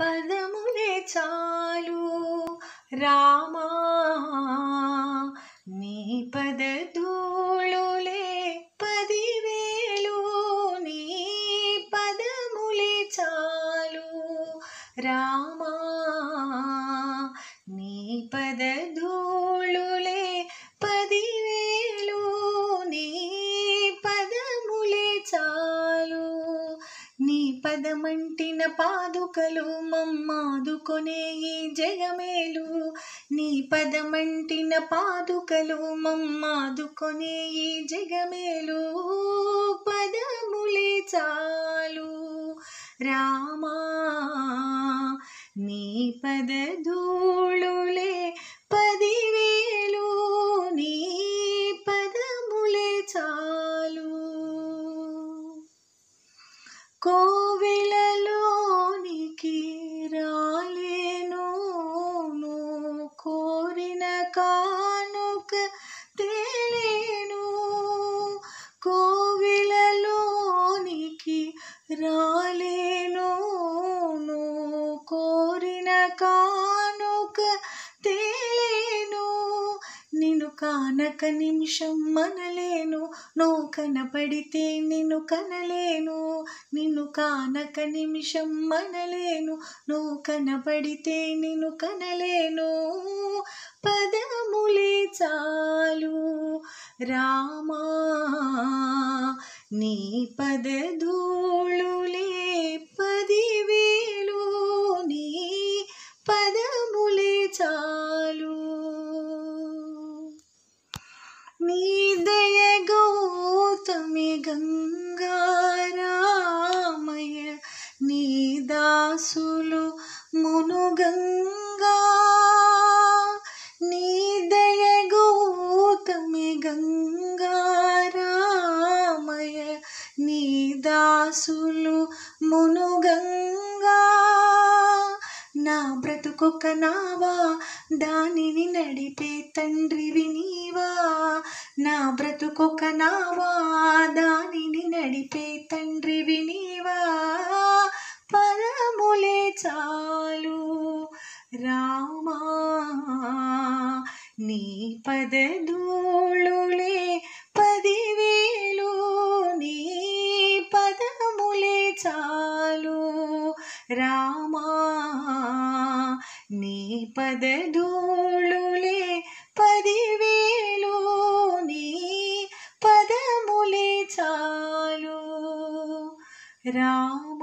పదములే చాలు రామా నీ పదధూళులే పదివేలు నీ పదములే చాలు రా పదమంటిన పాదుకలు మమ్మాదుకొనే ఈ జగమేలు నీ పదమంటిన పాదుకలు మమ్మాదుకొనే ఈ జగమేలు పదములే చాలు రామా నీ పద ధూళులే కోవిలలోనికి రాలేను కోరిన కానుక తేలేను కోవిలలోనికి రాలేను కోరిన కా కానక నిమిషం మనలేను నువ్వు కనపడితే నిన్ను కనలేను నిన్ను కానక నిమిషం మనలేను నువ్వు కనపడితే నిన్ను కనలేను పదములే చాలు రామా నీ పద ధూళు గంగారామయ్య నీ దాసులు మునుగంగా నీ దయ గౌతమి గంగారామయ్య నీ దాసులు మునుగంగా నా బ్రతుకొక నావా దానిని నడిపే తండ్రి నీవా నా బ్రతుకొక నావా నడిపే తండ్రి వినివా పరములే చాలు రామా నీ పదధూళులే పదివేలు నీ పదములే చాలు రామా నీ పదధూళులే పదివేలు Ram.